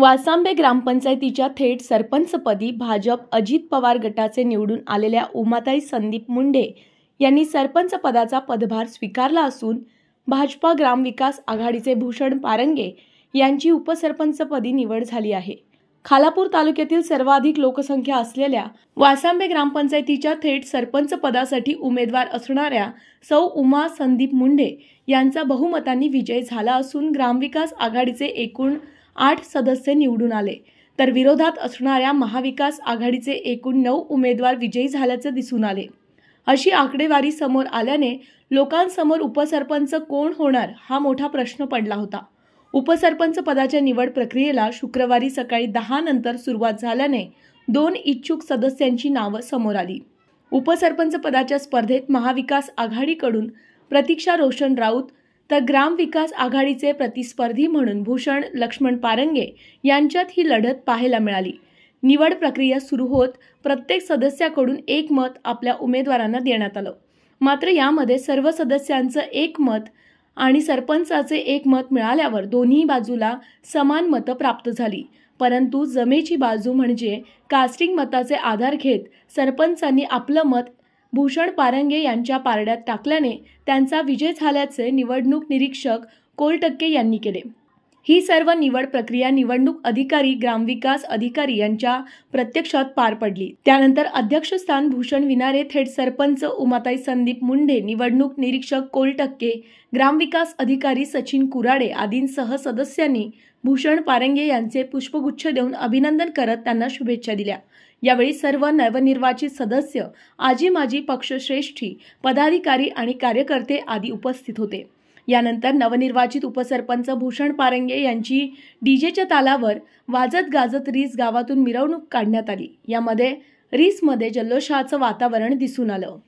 वासांबे ग्रामपंचायतीच्या थेट सरपंचपदी भाजप अजित पवार गटाचे निवडून आलेल्या उमाताई संदीप मुंडे यांनी सरपंच पदाचा पदभार स्वीकारला असून भाजपा ग्रामविकास आघाडीचे भूषण पारंगे यांची उपसरपंचपदी निवड झाली आहे खालापूर तालुक्यातील सर्वाधिक लोकसंख्या असलेल्या वासांबे ग्रामपंचायतीच्या थेट सरपंच पदासाठी उमेदवार असणाऱ्या सौ उमा संदीप मुंडे यांचा बहुमतांनी विजय झाला असून ग्रामविकास आघाडीचे एकूण आठ सदस्य निवडून आले तर विरोधात असणाऱ्या महाविकास आघाडीचे एकूण नऊ उमेदवार विजयी झाल्याचे दिसून आले अशी आकडेवारी समोर आल्याने लोकांसमोर उपसरपंच कोण होणार हा मोठा प्रश्न पडला होता उपसरपंच पदाच्या निवड प्रक्रियेला शुक्रवारी सकाळी दहा नंतर सुरुवात झाल्याने दोन इच्छुक सदस्यांची नावं समोर आली उपसरपंच पदाच्या स्पर्धेत महाविकास आघाडीकडून प्रतीक्षा रोशन राऊत तर ग्रामविकास आघाडीचे प्रतिस्पर्धी म्हणून भूषण लक्ष्मण पारंगे यांच्यात ही लढत पाहायला मिळाली निवड प्रक्रिया सुरू होत प्रत्येक सदस्याकडून एक मत आपल्या उमेदवारांना देण्यात आलं मात्र यामध्ये सर्व सदस्यांचं एक मत आणि सरपंचाचे एक मत मिळाल्यावर दोन्ही बाजूला समान मतं प्राप्त झाली परंतु जमेची बाजू म्हणजे कास्टिंग मताचे आधार घेत सरपंचांनी आपलं मत भूषण पारंगे यांच्या पारड्यात टाकल्याने त्यांचा विजय झाल्याचे निवडणूक निरीक्षक कोलटक्के यांनी केले ही सर्व निवड प्रक्रिया निवडणूक अधिकारी ग्रामविकास अधिकारी यांच्या प्रत्यक्षात पार पडली त्यानंतर अध्यक्षस्थान भूषण विनारे थेट सरपंच उमाताई संदीप मुंढे निवडणूक निरीक्षक कोलटक्के ग्रामविकास अधिकारी सचिन कुराडे आदींसह सदस्यांनी भूषण पारंगे यांचे पुष्पगुच्छ देऊन अभिनंदन करत त्यांना शुभेच्छा दिल्या यावेळी सर्व नवनिर्वाचित सदस्य आजी माजी पक्षश्रेष्ठी पदाधिकारी आणि कार्यकर्ते आदी उपस्थित होते यानंतर नवनिर्वाचित उपसरपंच भूषण पारंगे यांची डीजेच्या तालावर वाजत गाजत रीस गावातून मिरवणूक काढण्यात आली यामध्ये रीसमध्ये जल्लोषाचं वातावरण दिसून आलं